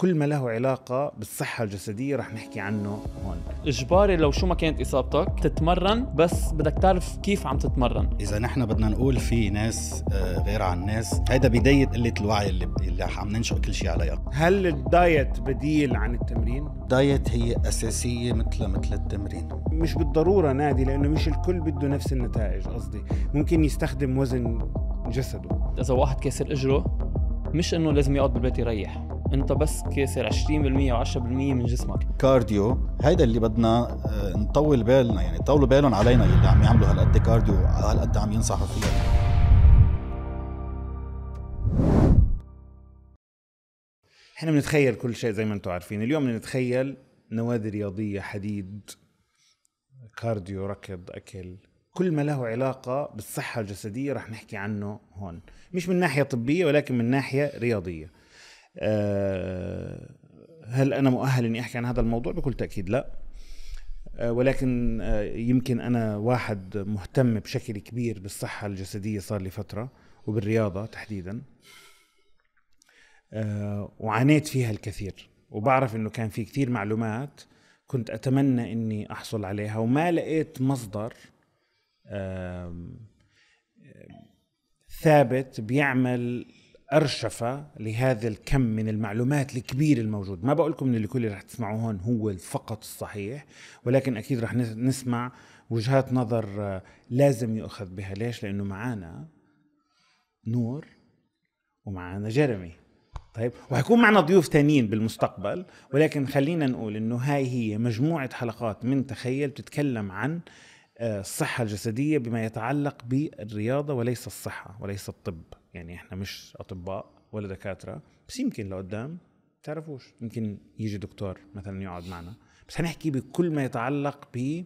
كل ما له علاقة بالصحة الجسدية رح نحكي عنه هون إجباري لو شو ما كانت إصابتك تتمرن بس بدك تعرف كيف عم تتمرن إذا نحن بدنا نقول في ناس آه، غير عن ناس هيدا بداية قلة الوعي اللي, اللي عم ننشأ كل شيء عليها هل الدايت بديل عن التمرين؟ الدايت هي أساسية مثل مثل التمرين مش بالضرورة نادي لأنه مش الكل بده نفس النتائج قصدي ممكن يستخدم وزن جسده إذا واحد كسر إجره مش إنه لازم يقعد بالبيت يريح انت بس كاسر 20% و10% من جسمك كارديو هيدا اللي بدنا آه، نطول بالنا يعني طولوا بالهم علينا اللي عم يعملوا هالقد كارديو هالقد عم ينصحوا فيها احنا بنتخيل كل شيء زي ما انتم عارفين اليوم بنتخيل نوادي رياضيه حديد كارديو ركض اكل كل ما له علاقه بالصحه الجسديه رح نحكي عنه هون مش من ناحيه طبيه ولكن من ناحيه رياضيه آه، هل انا مؤهل اني احكي عن هذا الموضوع بكل تاكيد لا آه، ولكن آه، يمكن انا واحد مهتم بشكل كبير بالصحه الجسديه صار لي فتره وبالرياضه تحديدا وعانيت فيها الكثير وبعرف انه كان في كثير معلومات كنت اتمنى اني احصل عليها وما لقيت مصدر ثابت بيعمل أرشفة لهذا الكم من المعلومات الكبير الموجود ما بقول لكم اللي الكل اللي رح تسمعوه هون هو فقط الصحيح ولكن أكيد رح نسمع وجهات نظر آه، لازم يؤخذ بها ليش لأنه معانا نور ومعانا جيرمي طيب وحيكون معنا ضيوف تانيين بالمستقبل ولكن خلينا نقول انه هاي هي مجموعه حلقات من تخيل بتتكلم عن آه، الصحه الجسديه بما يتعلق بالرياضه وليس الصحه وليس الطب يعني احنا مش اطباء ولا دكاتره بس يمكن لقدام تعرفوش يمكن يجي دكتور مثلا يقعد معنا بس هنحكي بكل ما يتعلق ب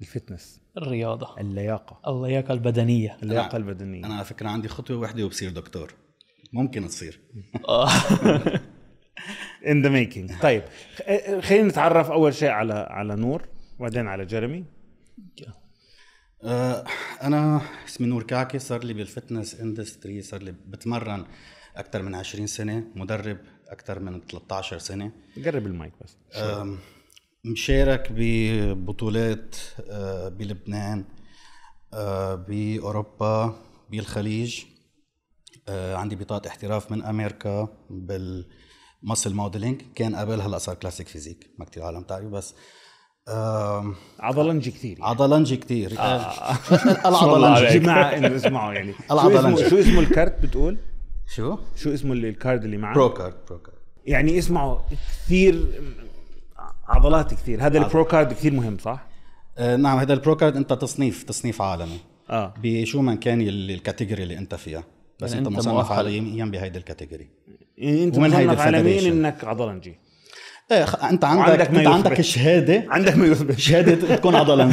الفتنس الرياضة اللياقة اللياقة البدنية اللياقة البدنية أنا على فكرة عندي خطوة واحدة وبصير دكتور ممكن تصير ان ذا ميكينج طيب خلينا نتعرف اول شيء على على نور وبعدين على جيرمي آه، انا اسمي نور كعكي صار لي بالفتنس اندستري صار لي بتمرن اكثر من 20 سنه مدرب اكثر من 13 سنه قرب المايك بس مشارك ببطولات آه، بلبنان آه، باوروبا بالخليج عندي بطاقه احتراف من امريكا بالمسل موديلينج كان قبل هلا صار كلاسيك فيزيك ما كثير عالم تعرف بس آه عضلنجي كثير يعني. عضلنجي كثير آه. العضلنجي جماعه انه اسمعوا يعني العضلنجي شو, اسمه الكارت بتقول؟ شو؟ شو اسمه اللي الكارد اللي معاه؟ برو كارد برو كارد يعني اسمعوا كثير عضلات كثير هذا البرو كارد كثير مهم صح؟ آه نعم هذا البرو كارد انت تصنيف تصنيف عالمي اه بشو ما كان الكاتيجوري اللي انت فيها بس يعني انت, انت مصنف عالميا بهيدي الكاتيجوري يعني انت مصنف عالميا انك عضلنجي ايه انت عندك عندك, انت عندك شهاده عندك ما يثبت شهاده تكون عضله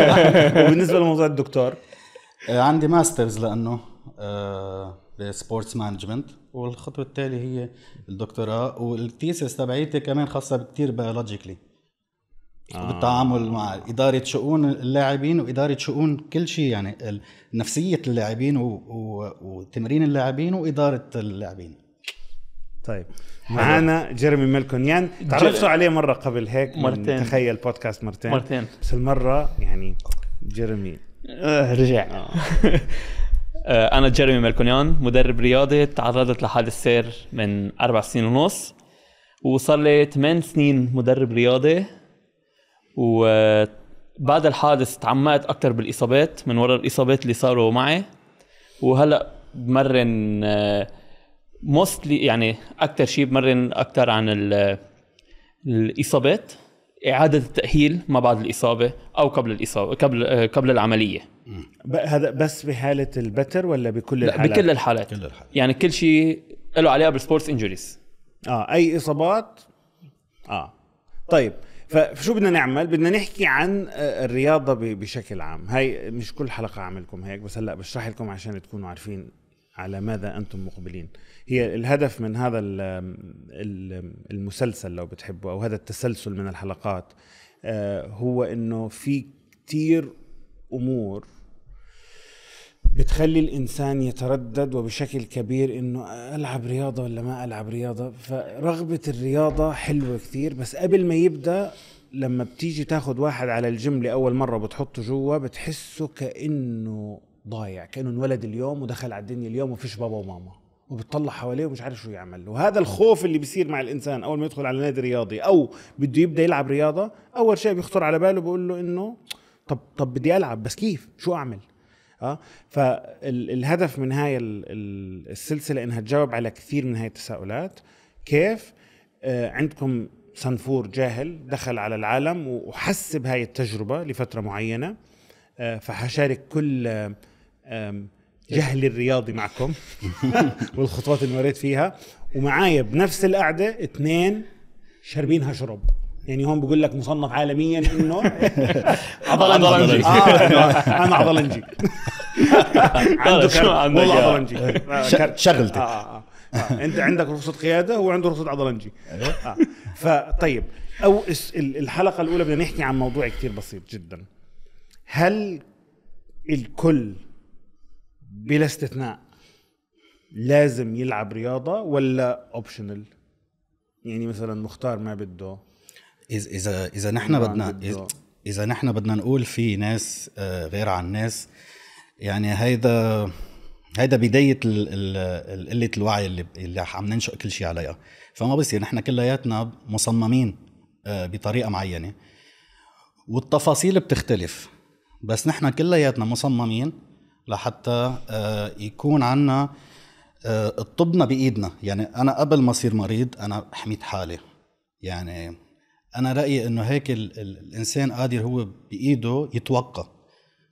وبالنسبه لموضوع الدكتور إيه، عندي ماسترز لانه بسبورتس إيه، مانجمنت والخطوه التاليه هي الدكتوراه والتيسس تبعيتي كمان خاصه كثير بيولوجيكلي آه. بالتعامل مع إدارة شؤون اللاعبين وإدارة شؤون كل شيء يعني نفسية اللاعبين وتمرين اللاعبين وإدارة اللاعبين طيب معانا جيرمي ملكونيان تعرفتوا عليه مره قبل هيك مرتين تخيل بودكاست مرتين مرتين بس المره يعني جيرمي آه رجع آه. آه، انا جيرمي ملكونيان مدرب رياضي تعرضت لحادث سير من اربع سنين ونص وصار لي ثمان سنين مدرب رياضي وبعد آه، الحادث تعمقت اكثر بالاصابات من وراء الاصابات اللي صاروا معي وهلا بمرن آه، موستلي يعني اكثر شيء بمرن اكثر عن الاصابات اعاده التاهيل ما بعد الاصابه او قبل الاصابه قبل قبل العمليه هذا بس بحاله البتر ولا بكل الحالات؟ بكل الحالات كل الحالات يعني كل شيء له علاقه بالسبورتس انجوريز اه اي اصابات اه طيب فشو بدنا نعمل؟ بدنا نحكي عن آه، الرياضه بشكل عام، هاي مش كل حلقه عاملكم هيك بس هلا بشرح لكم عشان تكونوا عارفين على ماذا انتم مقبلين هي الهدف من هذا المسلسل لو بتحبوا او هذا التسلسل من الحلقات آه، هو انه في كتير امور بتخلي الانسان يتردد وبشكل كبير انه العب رياضه ولا ما العب رياضه فرغبه الرياضه حلوه كثير بس قبل ما يبدا لما بتيجي تاخذ واحد على الجيم لاول مره بتحطه جوا بتحسه كانه ضايع كانه انولد اليوم ودخل على الدنيا اليوم ومفيش بابا وماما وبتطلع حواليه ومش عارف شو يعمل وهذا الخوف اللي بيصير مع الانسان اول ما يدخل على نادي رياضي او بده يبدا يلعب رياضه اول شيء بيخطر على باله بقول له انه طب طب بدي العب بس كيف شو اعمل اه فالهدف من هاي السلسله انها تجاوب على كثير من هاي التساؤلات كيف آه، عندكم صنفور جاهل دخل على العالم وحس بهاي التجربه لفتره معينه آه، فحشارك كل جهلي الرياضي معكم والخطوات اللي مريت فيها ومعايا بنفس القعده اثنين شاربين هشرب يعني هون بقول لك مصنف عالميا انه عضلنجي آه، انا عضلنجي طيب، عنده شو والله عضلنجي شغلتك آه، آه،, آه آه. انت عندك رخصه قياده هو عنده رخصه عضلنجي أيوة. فطيب او الحلقه الاولى بدنا نحكي عن موضوع كثير بسيط جدا هل الكل بلا استثناء لازم يلعب رياضه ولا اوبشنال يعني مثلا مختار ما بده اذا اذا اذا نحن بدنا اذا نحن بدنا نقول في ناس آه، غير عن ناس يعني هيدا هيدا بداية قلة الوعي اللي اللي عم ننشأ كل شيء عليها، فما بصير نحن كلياتنا مصممين آه، بطريقة معينة والتفاصيل بتختلف بس نحن كلياتنا مصممين لحتى آه، يكون عنا آه، الطبنا بايدنا يعني انا قبل ما اصير مريض انا حميت حالي يعني انا رايي انه هيك الانسان قادر هو بايده يتوقى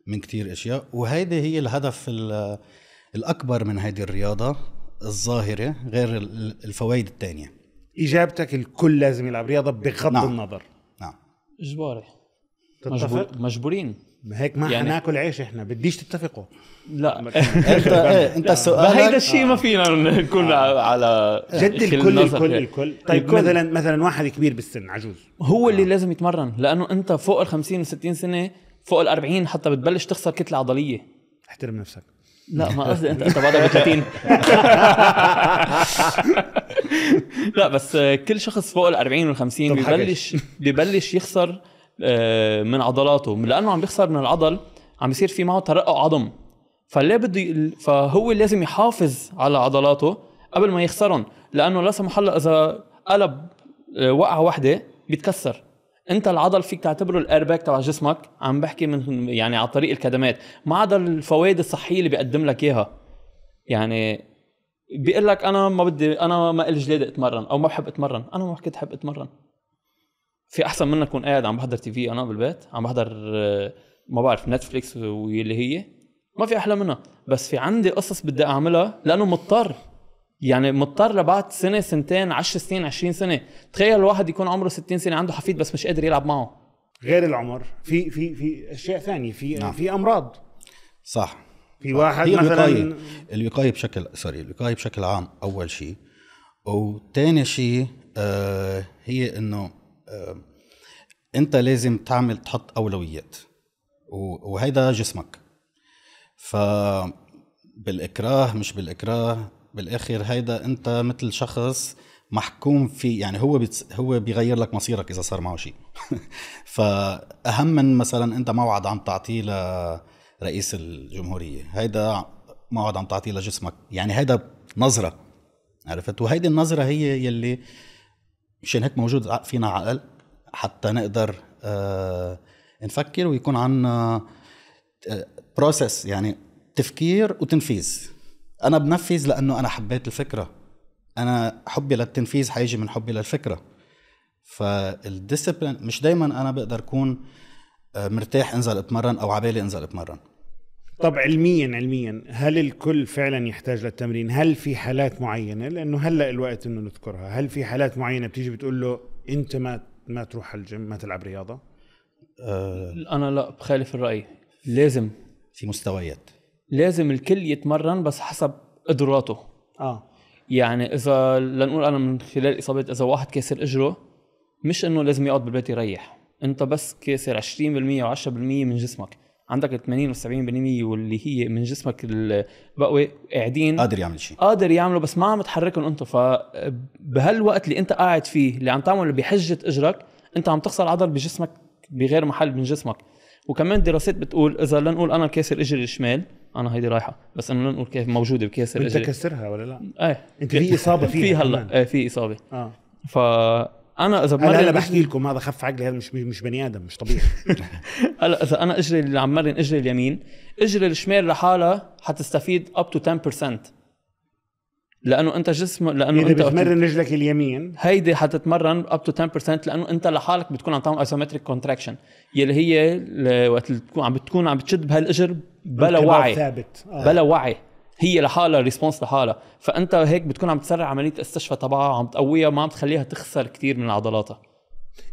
من كتير اشياء وهيدي هي الهدف الاكبر من هيدي الرياضه الظاهره غير الفوائد الثانيه اجابتك الكل لازم يلعب رياضه بغض نعم. النظر نعم اجباري مجبورين ما هيك ما يعني حناكل عيش احنا بديش تتفقوا لا انت ايه انت السؤال هيدا الشيء ما فينا نكون آه. على جد الكل الكل الكل طيب الكل. مثلا مثلا واحد كبير بالسن عجوز هو اللي آه. لازم يتمرن لانه انت فوق ال 50 و60 سنه فوق ال 40 حتى بتبلش تخسر كتله عضليه احترم نفسك لا ما قصدي انت انت بعدك ب 30 لا بس كل شخص فوق ال 40 وال 50 ببلش ببلش يخسر آه، من عضلاته لانه عم بيخسر من العضل عم بيصير في معه ترقع عظم فليه بده فهو لازم يحافظ على عضلاته قبل ما يخسرهم لانه لا سمح الله اذا قلب آه، وقعه واحده بيتكسر انت العضل فيك تعتبره الايرباك تبع جسمك عم بحكي من يعني على طريق الكدمات ما عدا الفوائد الصحيه اللي بيقدم لك اياها يعني بيقول لك انا ما بدي انا ما الي جلاده اتمرن او ما بحب اتمرن انا ما كنت حب اتمرن في احسن منك اكون قاعد عم بحضر تي في انا بالبيت عم بحضر آه، ما بعرف نتفليكس واللي هي ما في احلى منها بس في عندي قصص بدي اعملها لانه مضطر يعني مضطر لبعد سنه سنتين 10 سنين 20 سنه تخيل الواحد يكون عمره 60 سنه عنده حفيد بس مش قادر يلعب معه غير العمر في في في اشياء ثانيه في نعم. في امراض صح في واحد هي مثلا الوقايه الوقايه بشكل سوري الوقايه بشكل عام اول شيء وثاني شيء آه هي انه آه انت لازم تعمل تحط اولويات وهيدا جسمك ف بالاكراه مش بالاكراه بالاخر هيدا انت مثل شخص محكوم في يعني هو بتس هو بيغير لك مصيرك اذا صار معه شيء فاهم من مثلا انت موعد عم تعطيه لرئيس الجمهوريه هيدا موعد عم تعطيه لجسمك يعني هيدا نظره عرفت وهيدي النظره هي يلي مشان هيك موجود فينا عقل حتى نقدر آه، نفكر ويكون عندنا بروسس آه، يعني تفكير وتنفيذ انا بنفذ لانه انا حبيت الفكره انا حبي للتنفيذ حيجي من حبي للفكره فالديسبلين مش دايما انا بقدر اكون آه، مرتاح انزل اتمرن او عبالي انزل اتمرن طب علميا علميا هل الكل فعلا يحتاج للتمرين هل في حالات معينه لانه هلا الوقت انه نذكرها هل في حالات معينه بتيجي بتقول له انت ما ما تروح الجيم ما تلعب رياضه آه، انا لا بخالف الراي لازم في مستويات لازم الكل يتمرن بس حسب قدراته اه يعني اذا لنقول انا من خلال اصابه اذا واحد كاسر اجره مش انه لازم يقعد بالبيت يريح انت بس كاسر 20% و10% من جسمك عندك 80 و 70% واللي هي من جسمك البقوي قاعدين قادر يعمل شيء قادر يعمله بس ما عم تحركهم انت فبهالوقت اللي انت قاعد فيه اللي عم تعمله بحجه اجرك انت عم تخسر عضل بجسمك بغير محل من جسمك وكمان دراسات بتقول اذا لنقول انا كاسر اجري الشمال انا هيدي رايحه بس انه لنقول كيف موجوده بكاسر انت كسرها ولا لا؟ ايه انت في اصابه فيها في هلا ايه في اصابه اه ف انا اذا انا هلا بحكي لكم هذا خف عقلي هذا مش مش بني ادم مش طبيعي هلا اذا انا اجري اللي عم مرن اجري اليمين اجري الشمال لحالها حتستفيد اب تو 10% لانه انت جسم لانه إذا بتمرن رجلك اليمين هيدي حتتمرن اب تو 10% لانه انت لحالك بتكون عم تعمل ايزومتريك كونتراكشن يلي هي وقت اللي عم بتكون عم بتشد بهالاجر بلا وعي ثابت آه. بلا وعي هي لحالها ريسبونس لحالها فانت هيك بتكون عم تسرع عمليه استشفاء تبعها وعم تقويها ما عم تخليها تخسر كثير من عضلاتها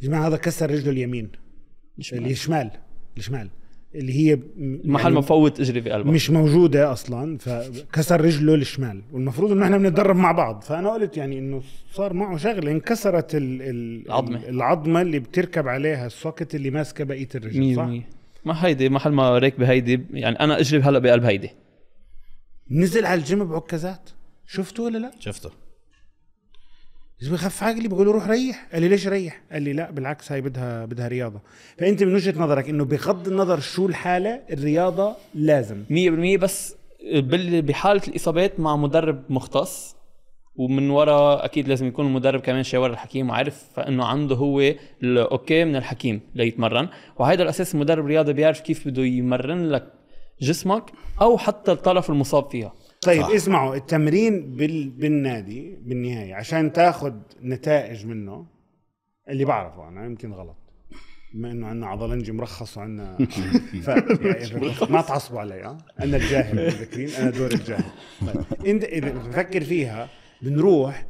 يا جماعه هذا كسر رجله اليمين الشمال الشمال, الشمال. اللي هي محل يعني مفوت اجري في قلبه مش موجوده اصلا فكسر رجله الشمال والمفروض انه احنا بنتدرب مع بعض فانا قلت يعني انه صار معه شغله انكسرت ال ال العظمه العظمه اللي بتركب عليها السوكت اللي ماسكه بقيه الرجل صح؟ ما هيدي محل ما ركبه هيدي يعني انا اجري هلا بقلب هيدي نزل على الجيم بعكازات شفته ولا لا؟ شفته بخف عقلي بقول له روح ريح قال لي ليش ريح قال لي لا بالعكس هاي بدها بدها رياضه فانت من وجهه نظرك انه بغض النظر شو الحاله الرياضه لازم 100% بس بحاله الاصابات مع مدرب مختص ومن ورا اكيد لازم يكون المدرب كمان شاور الحكيم وعارف انه عنده هو الاوكي من الحكيم ليتمرن وهذا الاساس المدرب الرياضي بيعرف كيف بده يمرن لك جسمك او حتى الطرف المصاب فيها طيب صح. اسمعوا التمرين بال... بالنادي بالنهايه عشان تاخذ نتائج منه اللي بعرفه انا يمكن غلط بما انه عندنا عضلنجي مرخص وعندنا ف... يعني ما تعصبوا علي انا الجاهل مذكرين انا دور الجاهل طيب، انت اذا بفكر فيها بنروح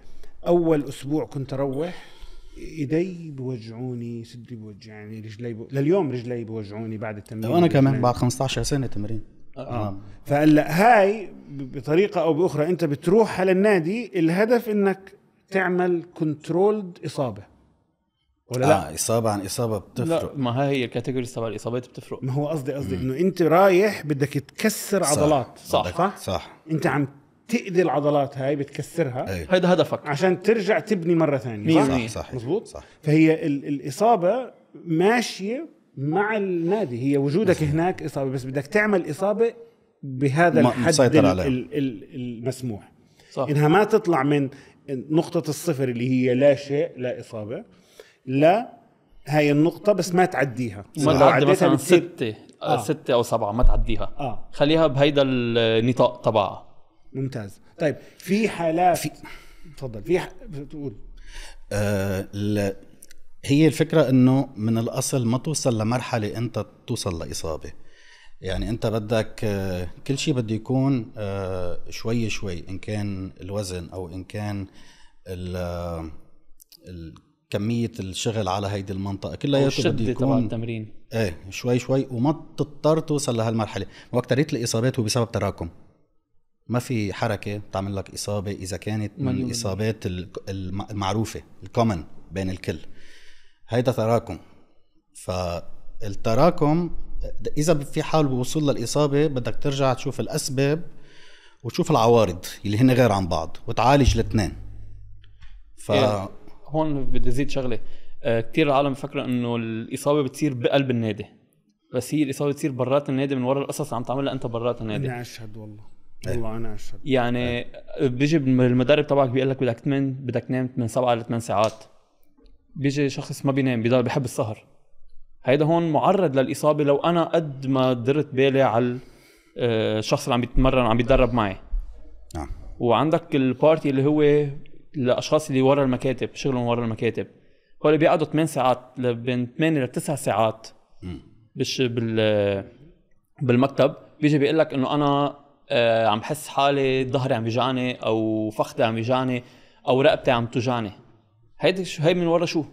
اول اسبوع كنت اروح ايدي بوجعوني صدري بوجعني رجلي بو... لليوم رجلي بوجعوني بعد التمرين وانا كمان بعد 15 سنه تمرين آه. اه فهلا هاي بطريقه او باخرى انت بتروح على النادي الهدف انك تعمل كنترولد اصابه ولا آه لا اصابه عن اصابه بتفرق لا ما هي الكاتيجوري تبع الاصابات بتفرق ما هو قصدي قصدي انه انت رايح بدك تكسر صح عضلات صح صح, صح. انت عم تاذي العضلات هاي بتكسرها هذا هدفك عشان ترجع تبني مره ثانيه صح, صح, صح مزبوط صح. فهي الاصابه ماشيه مع النادي هي وجودك مزبوط. هناك اصابه بس بدك تعمل اصابه بهذا الحد المسموح صح. انها ما تطلع من نقطه الصفر اللي هي لا شيء لا اصابه لا هاي النقطة بس ما تعديها ما تعدي مثلا ستة آه. ستة أو سبعة ما تعديها آه. خليها بهيدا النطاق تبعها ممتاز طيب في حالات في... تفضل في ح... تقول آه ل... هي الفكره انه من الاصل ما توصل لمرحله انت توصل لاصابه يعني انت بدك آه، كل شيء بده يكون آه، شوي شوي ان كان الوزن او ان كان ال كمية الشغل على هيدي المنطقة كلياته بده يكون تبع التمرين ايه شوي شوي وما تضطر توصل لهالمرحلة وقت ريت الاصابات هو بسبب تراكم ما في حركه تعمل لك اصابه اذا كانت من الاصابات المعروفه الكومن بين الكل هيدا تراكم فالتراكم اذا في حال بوصول للاصابه بدك ترجع تشوف الاسباب وتشوف العوارض اللي هن غير عن بعض وتعالج الاثنين ف إيه. هون بدي زيد شغله آه كثير العالم بفكروا انه الاصابه بتصير بقلب النادي بس هي الاصابه بتصير برات النادي من وراء القصص اللي عم تعملها انت برات النادي نعشهد والله إيه. والله انا اشهد يعني إيه. آه، بيجي المدرب تبعك بيقول لك بدك تمن بدك تنام من سبعة لثمان ساعات بيجي شخص ما بينام بضل بحب السهر هيدا هون معرض للاصابه لو انا قد ما درت بالي على الشخص آه، اللي عم يتمرن عم يتدرب معي نعم وعندك البارتي اللي هو الاشخاص اللي ورا المكاتب شغلهم ورا المكاتب هول بيقعدوا 8 ساعات بين 8 ل 9 ساعات بش بال بالمكتب بيجي بيقول لك انه انا آه، عم بحس حالي ظهري عم يجعني او فخذي عم يجعني او رقبتي عم توجعني هيدي شو هي من ورا شو؟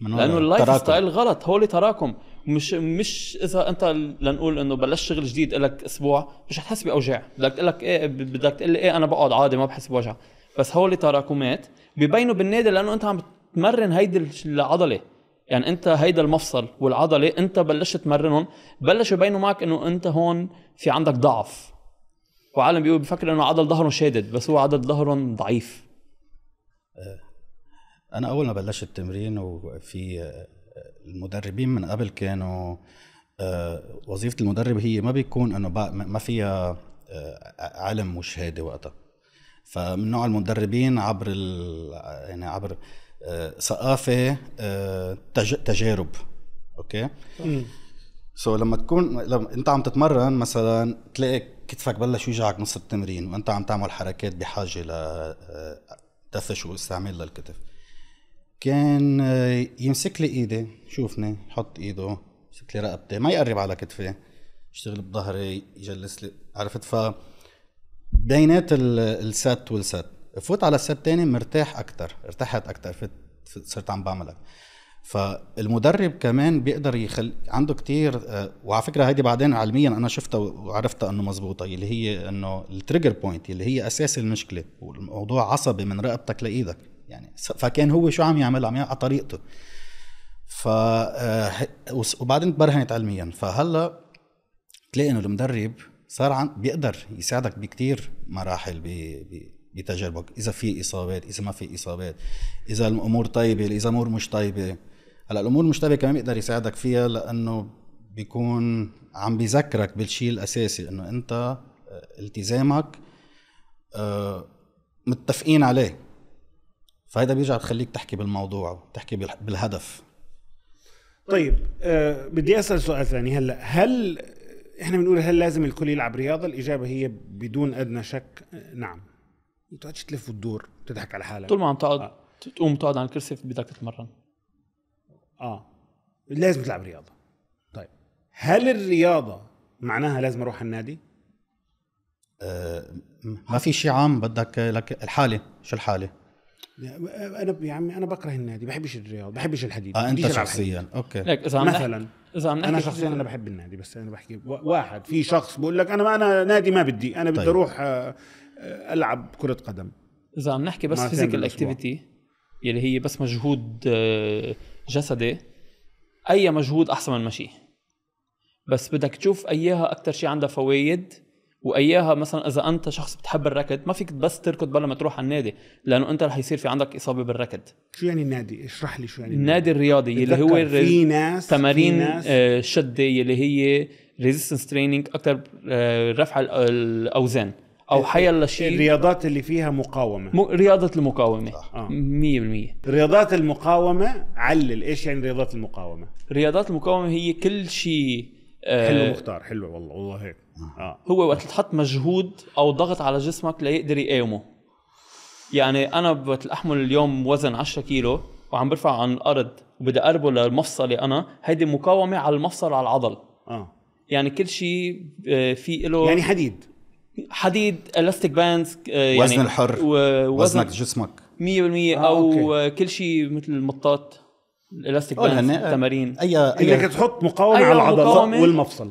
من ورا لانه اللايف ستايل غلط هول تراكم مش مش اذا انت لنقول انه بلشت شغل جديد لك اسبوع مش حتحس باوجاع بدك تقول لك ايه بدك تقول لي ايه انا بقعد عادي ما بحس بوجع بس هول تراكمات ببينوا بالنادي لانه انت عم تمرن هيدي العضله يعني انت هيدا المفصل والعضله انت بلشت تمرنهم بلش يبينوا معك انه انت هون في عندك ضعف وعالم بيقول بفكر انه عضل ظهره شادد بس هو عضل ظهرهم ضعيف آه، انا اول ما بلشت التمرين وفي آه، المدربين من قبل كانوا آه، وظيفه المدرب هي ما بيكون انه ما فيها علم وشهاده وقتها فمن نوع المدربين عبر ال... يعني عبر ثقافه آه، تجارب اوكي سو so لما تكون لما انت عم تتمرن مثلا تلاقي كتفك بلش يوجعك نص التمرين وانت عم تعمل حركات بحاجه ل آه، واستعمال للكتف كان آه، يمسك لي ايدي شوفني يحط ايده يمسك لي رقبتي ما يقرب على كتفي يشتغل بظهري يجلس لي عرفت ف بينات السات والسات فوت على السيت تاني مرتاح اكتر ارتحت اكتر صرت عم بعملك فالمدرب كمان بيقدر يخل عنده كتير آه، وعلى فكره هيدي بعدين علميا انا شفتها وعرفتها انه مزبوطه اللي هي انه التريجر بوينت اللي هي اساس المشكله والموضوع عصبي من رقبتك لايدك يعني فكان هو شو عم يعمل عم يعمل على طريقته ف آه، وبعدين تبرهنت علميا فهلا تلاقي انه المدرب صار عن بيقدر يساعدك بكتير مراحل بي... بي... بتجاربك اذا في اصابات اذا ما في اصابات اذا الامور طيبه اذا الامور مش طيبه هلا الامور مش طيبه كمان بيقدر يساعدك فيها لانه بيكون عم بيذكرك بالشيء الاساسي انه انت آه، التزامك آه، متفقين عليه فهيدا بيرجع بخليك تحكي بالموضوع تحكي بالهدف طيب أه بدي اسال سؤال ثاني هلا هل احنا بنقول هل لازم الكل يلعب رياضه الاجابه هي بدون ادنى شك آه، نعم ما تقعدش تلف وتدور تضحك على حالك طول ما عم تقعد آه. تقوم تقعد على الكرسي بدك تتمرن اه لازم تلعب رياضه طيب هل الرياضه معناها لازم اروح على النادي؟ آه ما في شيء عام بدك لك الحاله شو الحاله؟ انا يا عمي انا بكره النادي بحبش الرياضه بحبش الحديد اه انت شخصيا اوكي لك اذا مثلا اذا انا شخصيا انا بحب النادي بس انا بحكي واحد في شخص بقول لك انا ما انا نادي ما بدي انا بدي طيب. اروح آه، آه، العب كره قدم اذا عم نحكي بس فيزيكال اكتيفيتي يلي هي بس مجهود آه، جسدي اي مجهود احسن من المشي بس بدك تشوف اياها اكثر شيء عندها فوايد واياها مثلا اذا انت شخص بتحب الركض ما فيك بس تركض بلا ما تروح على النادي لانه انت رح يصير في عندك اصابه بالركض شو يعني النادي اشرح لي شو يعني النادي الرياضي اللي هو في ناس تمارين الشده آه، شده اللي هي ريزيستنس تريننج اكثر رفع الاوزان او حيلا شيء الرياضات اللي فيها مقاومه م... رياضه المقاومه صح. آه. 100% رياضات المقاومه علل ايش يعني رياضات المقاومه رياضات المقاومه هي كل شيء آه حلو مختار حلو والله والله هيك آه. آه. هو وقت تحط مجهود او ضغط على جسمك ليقدر يقاومه يعني انا وقت احمل اليوم وزن 10 كيلو وعم برفع عن الارض وبدي اقربه للمفصله انا هيدي مقاومه على المفصل على العضل اه يعني كل شيء آه، في له يعني حديد حديد الاستيك باندز آه، يعني وزن الحر وزنك جسمك 100% آه، او أوكي. كل شيء مثل المطاط الاستيك باندز التمارين اي اي انك تحط مقاومه أيوة، على العضله والمفصل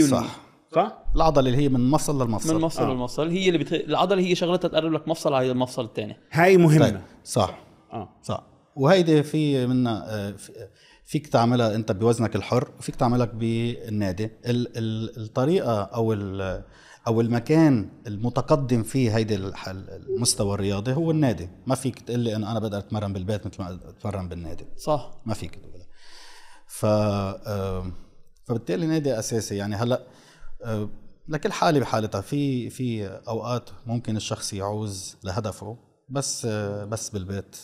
100% صح صح؟ العضله اللي هي من مفصل للمفصل من مفصل آه. للمفصل هي اللي بتخ... العضله هي شغلتها تقرب لك مفصل على المفصل الثاني هاي مهمه طيب. صح اه صح وهيدي في منا آه، فيك تعملها انت بوزنك الحر وفيك تعملها بالنادي ال... ال... الطريقه او ال... او المكان المتقدم فيه هيدي المستوى الرياضي هو النادي ما فيك تقول لي انه انا بقدر اتمرن بالبيت مثل ما اتمرن بالنادي صح ما فيك تقولها ف فبالتالي نادي اساسي يعني هلا لكل حاله بحالتها في في اوقات ممكن الشخص يعوز لهدفه بس بس بالبيت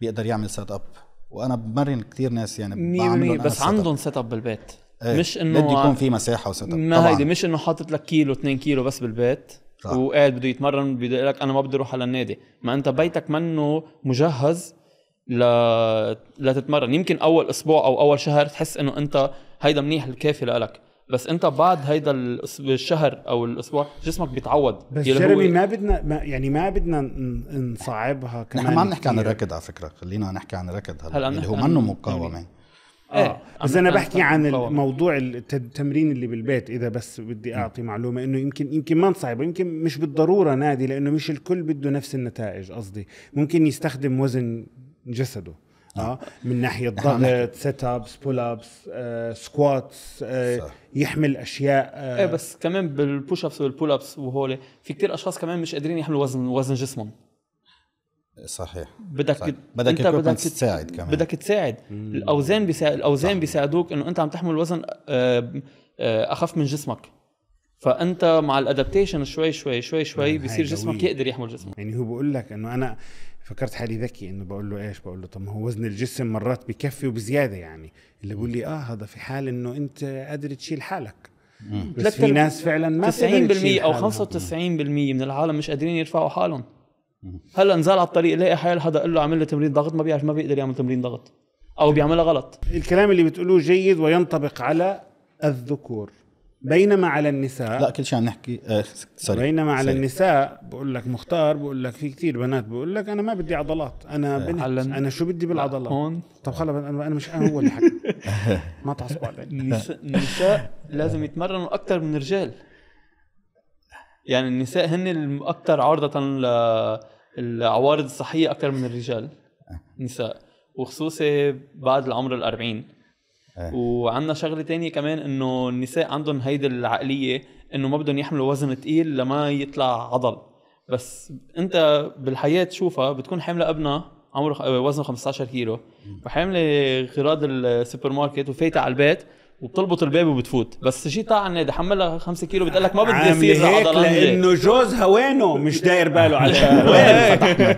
بيقدر يعمل سيت اب وانا بمرن كثير ناس يعني بعمل بس عندهم سيت اب بالبيت ايه. مش انه بده يكون في مساحه وسط ما هيدي مش انه حاطط لك كيلو 2 كيلو بس بالبيت صح. وقاعد بده يتمرن بده يقول لك انا ما بدي اروح على النادي ما انت بيتك منه مجهز ل... لتتمرن يمكن اول اسبوع او اول شهر تحس انه انت هيدا منيح الكافي لك بس انت بعد هيدا الشهر او الاسبوع جسمك بيتعود بس جيرمي ما بدنا ما يعني ما بدنا نصعبها كمان نحن ما عم نحكي عن الركض على فكره خلينا نحكي عن الركض هلا اللي هو منه يعني مقاومه اه إيه. بس انا بحكي عن الموضوع التمرين اللي بالبيت اذا بس بدي اعطي معلومه انه يمكن يمكن ما نصعب يمكن مش بالضروره نادي لانه مش الكل بده نفس النتائج قصدي ممكن يستخدم وزن جسده اه, آه. من ناحيه ضغط سيت ابس بول ابس سكواتس يحمل اشياء آه. ايه بس كمان بالبوش ابس والبول ابس وهول في كتير اشخاص كمان مش قادرين يحملوا وزن وزن جسمهم صحيح بدك صحيح. بدك انت بدك تساعد كمان بدك تساعد مم. الاوزان الاوزان بيساعدوك انه انت عم تحمل وزن آه، آه، اخف من جسمك فانت مع الادابتيشن شوي شوي شوي شوي يعني بيصير جسمك يقدر يحمل جسمك يعني هو بقول لك انه انا فكرت حالي ذكي انه بقول له ايش بقول له طب ما هو وزن الجسم مرات بكفي وبزياده يعني اللي بقول لي اه هذا في حال انه انت قادر تشيل حالك بس في ناس فعلا ما 90% او 95% من العالم مش قادرين يرفعوا حالهم هلا نزال على الطريق لاقي حال حدا قال له اعمل لي تمرين ضغط ما بيعرف ما بيقدر يعمل تمرين ضغط او بيعملها غلط الكلام اللي بتقولوه جيد وينطبق على الذكور بينما على النساء لا كل شيء عم نحكي آه سوري بينما على سوري. النساء بقول لك مختار بقول لك في كثير بنات بقول لك انا ما بدي عضلات انا آه. بنت علن... انا شو بدي بالعضلات هون طب خلص انا مش انا هو اللي حكى ما تعصبوا علي النساء لازم يتمرنوا اكثر من الرجال يعني النساء هن اكثر عرضه للعوارض الصحيه اكثر من الرجال النساء وخصوصي بعد العمر الأربعين 40 آه. وعندنا شغله تانية كمان انه النساء عندهم هيدي العقليه انه ما بدهم يحملوا وزن ثقيل لما يطلع عضل بس انت بالحياه تشوفها بتكون حامله ابنها عمره وزنه 15 كيلو وحامله غراض السوبر ماركت وفايته على البيت وبتلبط الباب وبتفوت بس شيء النادي حملها 5 كيلو بتقول لك ما بدي يصير هيك لانه جوزها وينه مش داير باله على وين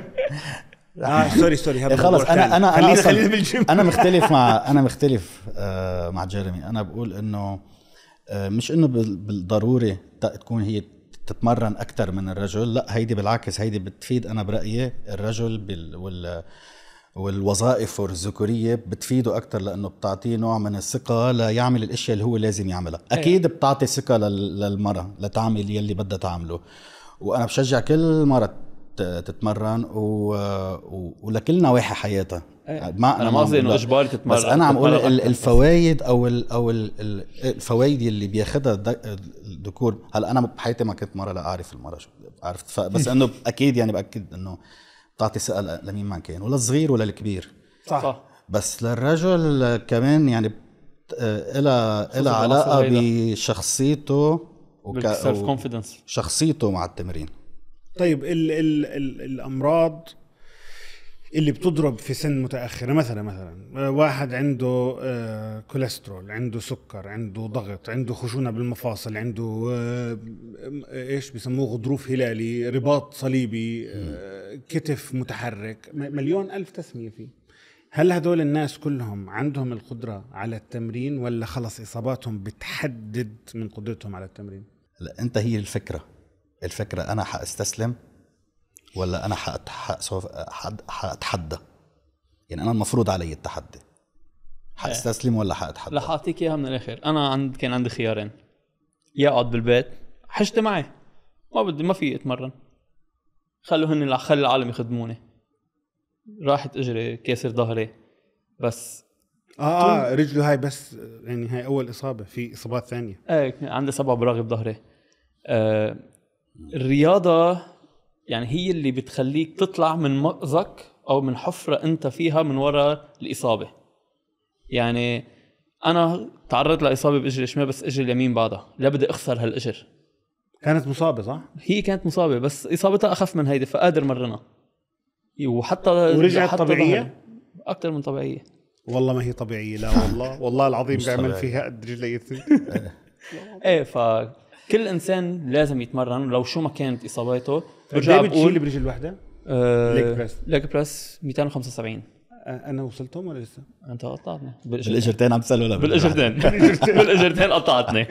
اه سوري سوري إيه، خلص انا انا خلينا أنا خلينا بالجيم انا مختلف مع انا مختلف آه، مع جيرمي انا بقول انه آه، مش انه بالضروري تكون هي تتمرن اكثر من الرجل لا هيدي بالعكس هيدي بتفيد انا برايي الرجل بال وال والوظائف الذكورية بتفيده أكثر لأنه بتعطيه نوع من الثقة ليعمل الأشياء اللي هو لازم يعملها إيه. أكيد بتعطي ثقة للمرأة لتعمل يلي بدها تعمله وأنا بشجع كل مرة تتمرن و... و... ولكل نواحي حياتها إيه. ما انا ما قصدي انه اجباري تتمرن بس انا عم اقول الفوائد او الـ او الـ الفوائد اللي بياخذها الذكور هلا انا بحياتي ما كنت مره لا اعرف المره شو عرفت بس انه اكيد يعني باكد انه تعطي ثقه لمين ما كان ولا الصغير ولا الكبير صح, صح. بس للرجل كمان يعني آه، إلى إلى علاقه بشخصيته وك... شخصيته مع التمرين طيب ال ال ال الامراض اللي بتضرب في سن متاخره مثلا مثلا آه، واحد عنده كوليسترول آه، عنده سكر عنده ضغط عنده خشونه بالمفاصل عنده آه، ايش بسموه غضروف هلالي رباط صليبي كتف متحرك مليون الف تسميه فيه هل هدول الناس كلهم عندهم القدره على التمرين ولا خلص اصاباتهم بتحدد من قدرتهم على التمرين لا انت هي الفكره الفكره انا حاستسلم ولا انا حاتحدى يعني انا المفروض علي التحدي حاستسلم ولا حاتحدى رح اعطيك اياها من الاخر انا عند كان عندي خيارين يا اقعد بالبيت حشتي معي ما بدي ما في اتمرن خلوا هن خلي العالم يخدموني راحت اجري كاسر ظهري بس اه, آه رجله هاي بس يعني هاي اول اصابه في اصابات ثانيه ايه عندي سبع براغي بظهري آه الرياضه يعني هي اللي بتخليك تطلع من مأزق او من حفره انت فيها من وراء الاصابه يعني انا تعرضت لاصابه باجري الشمال بس اجري اليمين بعدها لا بدي اخسر هالاجر كانت مصابه صح هي كانت مصابه بس اصابتها اخف من هيدي فقادر مرنها وحتى ورجعت يعني طبيعيه اكثر من طبيعيه والله ما هي طبيعيه لا والله والله العظيم بيعمل فيها قد رجلي ايه ف كل انسان لازم يتمرن لو شو ما كانت اصاباته برجع بقول اللي برجل وحده؟ أه ليج بريس ليج بريس 275 انا وصلتهم ولا لسه؟ انت قطعتني بالاجرتين عم تسال ولا بالاجرتين بالاجرتين قطعتني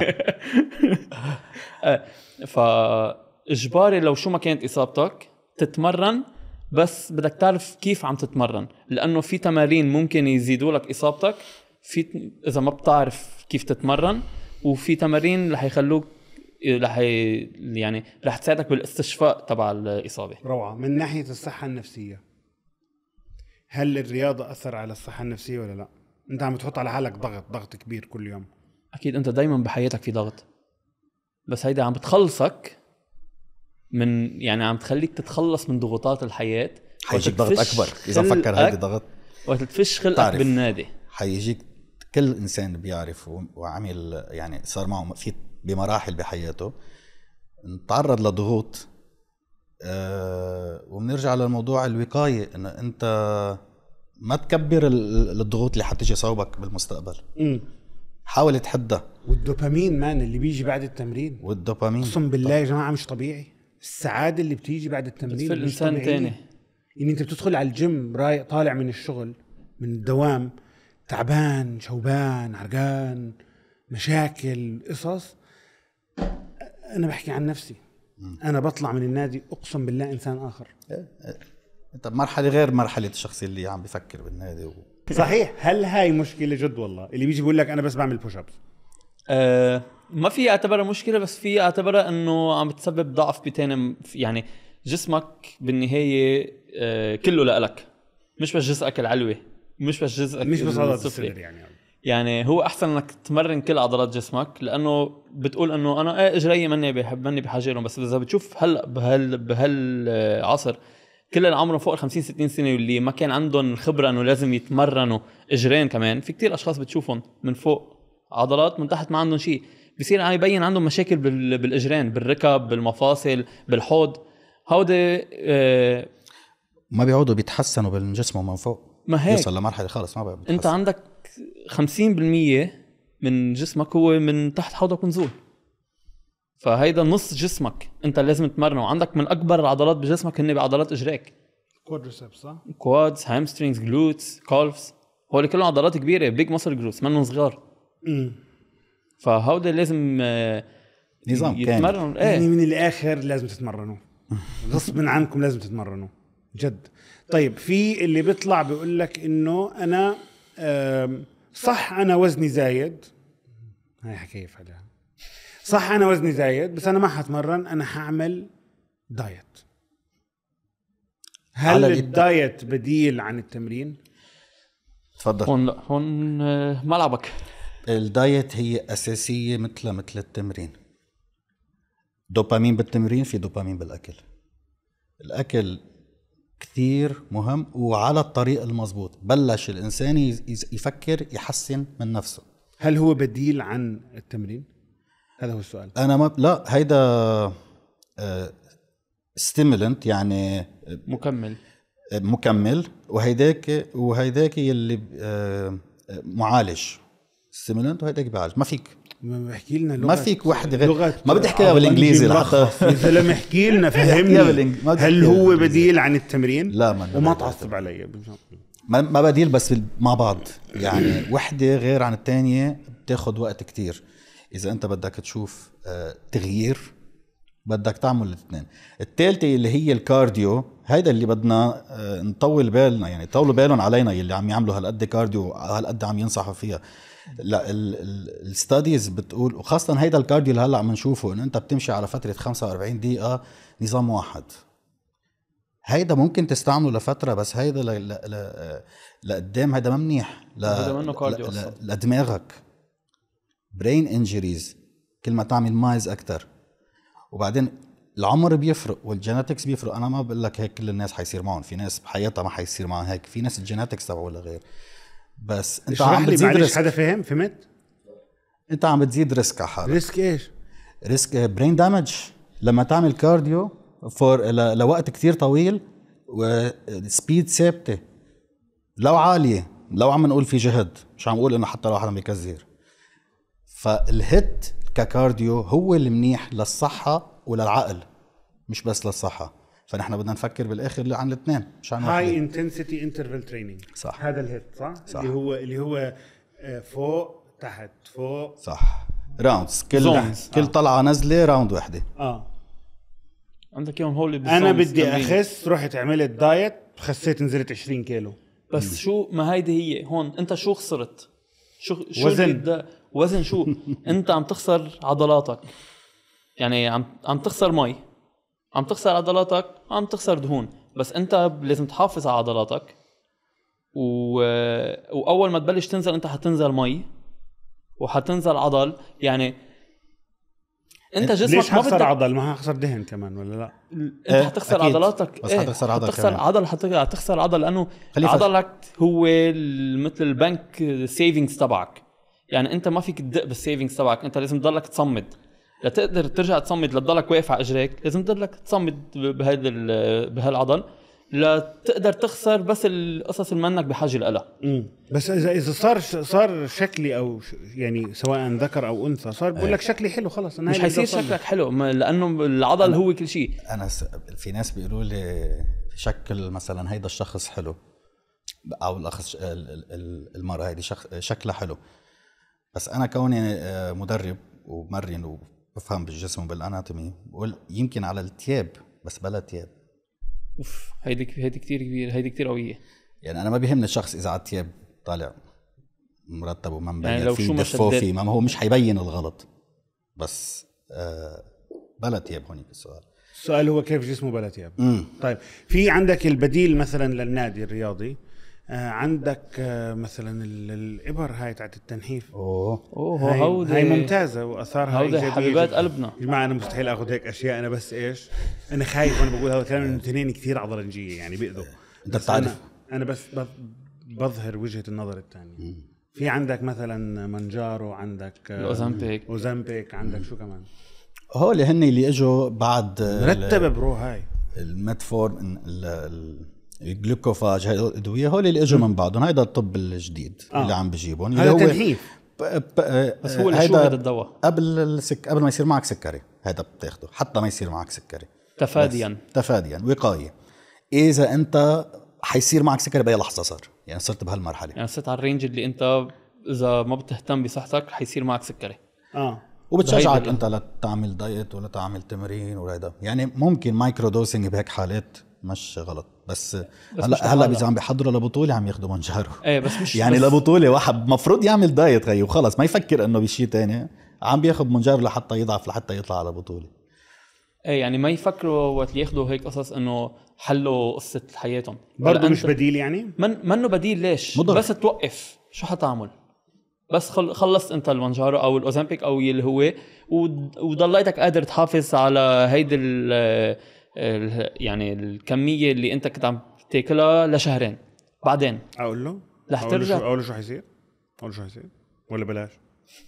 فاجباري لو شو ما كانت اصابتك تتمرن بس بدك تعرف كيف عم تتمرن لانه في تمارين ممكن يزيدوا لك اصابتك في اذا ما بتعرف كيف تتمرن وفي تمارين رح يخلوك رح يعني رح تساعدك بالاستشفاء تبع الاصابه روعه من ناحيه الصحه النفسيه هل الرياضه اثر على الصحه النفسيه ولا لا انت عم تحط على حالك ضغط ضغط كبير كل يوم اكيد انت دائما بحياتك في ضغط بس هيدا عم بتخلصك من يعني عم تخليك تتخلص من ضغوطات الحياه حيجيك ضغط اكبر اذا فكر هيدي ضغط وقت تفش خلقك بالنادي حيجيك كل انسان بيعرف وعمل يعني صار معه في بمراحل بحياته نتعرض لضغوط أه وبنرجع للموضوع الوقايه انه انت ما تكبر الضغوط اللي حتيجي صوبك بالمستقبل امم حاول تحدها والدوبامين مان اللي بيجي بعد التمرين والدوبامين اقسم بالله يا جماعه مش طبيعي السعاده اللي بتيجي بعد التمرين بتفل انسان تاني يعني انت بتدخل على الجيم رايق طالع من الشغل من الدوام تعبان شوبان عرقان مشاكل قصص انا بحكي عن نفسي انا بطلع من النادي اقسم بالله انسان اخر انت إيه، إيه. بمرحله غير مرحله الشخص اللي عم بفكر بالنادي و... صحيح هل هاي مشكله جد والله اللي بيجي بيقول لك انا بس بعمل بوش ابس أه ما في اعتبرها مشكله بس في اعتبرها انه عم بتسبب ضعف بتاني يعني جسمك بالنهايه أه كله لك مش بس جزءك العلوي مش بس جزءك مش بس الصدر يعني يعني هو احسن انك تمرن كل عضلات جسمك لانه بتقول انه انا ايه اجري مني بحب مني بحاجه لهم بس اذا بتشوف هلا بهال بهالعصر آه، كل اللي عمرهم فوق ال 50 60 سنه واللي ما كان عندهم الخبره انه لازم يتمرنوا اجرين كمان في كتير اشخاص بتشوفهم من فوق عضلات من تحت ما عندهم شيء بصير عم يعني يبين عندهم مشاكل بالاجرين بالركب بالمفاصل بالحوض هودي آه ما بيعودوا بيتحسنوا بالجسم من فوق ما هيك يوصل لمرحله خالص ما بيتحسن. انت عندك 50% من جسمك هو من تحت حوضك ونزول فهيدا نص جسمك انت لازم تمرنه وعندك من اكبر العضلات بجسمك هن بعضلات اجريك كوادرسبس صح؟ كوادز هامسترينجز جلوتس كولفز هول كلهم عضلات كبيره بيج ماسل جروس منهم صغار امم فهودا لازم آه، نظام يتمرن ايه يعني من الاخر لازم تتمرنوا غصب عنكم لازم تتمرنوا جد طيب في اللي بيطلع بيقول لك انه انا صح انا وزني زايد هاي حكايه عليها صح انا وزني زايد بس انا ما حتمرن انا حعمل دايت هل الدايت بديل عن التمرين تفضل هون هون آه، ملعبك الدايت هي اساسيه مثل مثل التمرين دوبامين بالتمرين في دوبامين بالاكل الاكل كثير مهم وعلى الطريق المضبوط بلش الإنسان يفكر يحسن من نفسه هل هو بديل عن التمرين؟ هذا هو السؤال أنا ما لا هيدا ستيمولنت آه، يعني مكمل مكمل وهيداك وهيداك يلي آه، معالج ستيمولنت وهيداك بيعالج ما فيك ما بحكي لنا لغه ما فيك وحده غير لغة ما بدي احكيها بالانجليزي لحتى انت لما احكي لنا فهمني هل هو بديل عن التمرين؟ لا ما وما تعصب علي ما بديل بس مع بعض يعني وحده غير عن الثانيه بتاخد وقت كتير اذا انت بدك تشوف آه، تغيير بدك تعمل الاثنين الثالثه اللي هي الكارديو هيدا اللي بدنا آه، نطول بالنا يعني طولوا بالهم علينا اللي عم يعملوا هالقد كارديو هالقد عم ينصحوا فيها لا الستاديز بتقول وخاصه هيدا الكارديو اللي هلا عم نشوفه انه انت بتمشي على فتره 45 دقيقه نظام واحد هيدا ممكن تستعمله لفتره بس هيدا لقدام هيدا ما منيح هيدا منه كارديو لدماغك برين انجريز كل ما تعمل مايز اكثر وبعدين العمر بيفرق والجيناتكس بيفرق انا ما بقول لك هيك كل الناس حيصير معهم في ناس بحياتها ما حيصير معها هيك في ناس الجيناتكس تبعه ولا غير بس انت عم بتزيد ريسك حدا فهم فهمت؟ انت عم بتزيد ريسك على حالك ريسك ايش؟ ريسك برين آه، دامج لما تعمل كارديو فور لوقت كثير طويل وسبيد آه، ثابته لو عاليه لو عم نقول في جهد مش عم نقول انه حتى لو حدا عم فالهيت ككارديو هو المنيح للصحه وللعقل مش بس للصحه فنحن بدنا نفكر بالاخر عن الاثنين مش عن هاي انتنسيتي انترفال تريننج صح هذا الهيت صح؟, صح اللي هو اللي هو آه، فوق تحت فوق صح راوندز كل زونز. كل آه. طلعه نزله راوند وحده اه عندك يوم هول انا بدي اخس رحت عملت دايت خسيت نزلت 20 كيلو بس شو ما هيدي هي هون انت شو خسرت شو شو وزن وزن شو انت عم تخسر عضلاتك يعني عم عم تخسر مي عم تخسر عضلاتك عم تخسر دهون بس انت لازم تحافظ على عضلاتك و... واول ما تبلش تنزل انت حتنزل مي وحتنزل عضل يعني انت إيه، جسمك ليش ما بدك عضل ما حخسر دهن كمان ولا لا انت إيه، حتخسر أكيد. عضلاتك بس إيه؟ حتخسر عضل حتخسر كمان. عضل حتخسر عضل لانه عضلك هو مثل البنك السيفنجز تبعك يعني انت ما فيك تدق بالسيفنجز تبعك انت لازم تضلك تصمد لتقدر ترجع تصمد لتضلك واقف على اجريك لازم تضلك تصمد بهيدا بهالعضل لتقدر تخسر بس القصص اللي منك بحاجه لها بس اذا اذا صار صار شكلي او يعني سواء ذكر او انثى صار بقول إيه. لك شكلي حلو خلص انا مش حيصير شكلك حلو لانه العضل هو كل شيء انا س... في ناس بيقولوا لي شكل مثلا هيدا الشخص حلو او الاخص المراه هيدي شخ... شكلها حلو بس انا كوني آه، مدرب ومرن بفهم بالجسم وبالاناتومي بقول يمكن على التياب بس بلا تياب اوف هيدي هيدي كثير كبيره هيدي كثير قويه يعني انا ما بيهمني الشخص اذا على التياب طالع مرتب وما يعني مبين يعني لو في دفو في ما هو مش حيبين الغلط بس آه بلا تياب هونيك السؤال السؤال هو كيف جسمه بلا تياب طيب في عندك البديل مثلا للنادي الرياضي آه، عندك آه، مثلا الابر هاي تاعت التنحيف اوه اوه هاي, هودي هاي ممتازه واثارها هودي حبيبات قلبنا يا جماعه انا مستحيل اخذ هيك اشياء انا بس ايش انا خايف وانا بقول هذا الكلام انه تنين كثير عضلنجيه يعني بيأذوا انت بتعرف أنا, انا بس بظهر وجهه النظر الثانيه في عندك مثلا منجارو عندك آه، اوزمبيك اوزمبيك عندك شو كمان هول هن اللي اجوا بعد مرتبه برو هاي الميتفورم جلوكوفاج هاي الادويه هول اللي اجوا من بعضهم هيدا الطب الجديد آه. اللي عم بجيبهم هذا تنحيف آه، بس هو شو هذا الدواء قبل السك... قبل ما يصير معك سكري هذا بتاخده حتى ما يصير معك سكري تفاديا تفاديا وقايه اذا انت حيصير معك سكري باي لحظه صار يعني صرت بهالمرحله يعني صرت على الرينج اللي انت اذا ما بتهتم بصحتك حيصير معك سكري اه وبتشجعك انت لتعمل دايت ولا تعمل تمرين ولا هيدا يعني ممكن مايكرو دوسينج بهيك حالات مش غلط بس, بس هلا هلا اذا عم بيحضروا لبطوله عم ياخذوا مانجارو ايه بس مش يعني بس لبطوله واحد المفروض يعمل دايت غي وخلص ما يفكر انه بشيء تاني عم بياخذ مانجارو لحتى يضعف لحتى يطلع على بطوله ايه يعني ما يفكروا وقت ياخذوا هيك قصص انه حلوا قصه حياتهم برضه يعني مش بديل يعني؟ من منه بديل ليش؟ مضر. بس توقف شو حتعمل؟ بس خلصت انت المانجارو او الاوزامبيك او اللي هو وضليتك قادر تحافظ على هيدي يعني الكميه اللي انت كنت عم تاكلها لشهرين بعدين اقول له رح ترجع اقول له شو حيصير؟ اقول له شو حيصير؟ ولا بلاش؟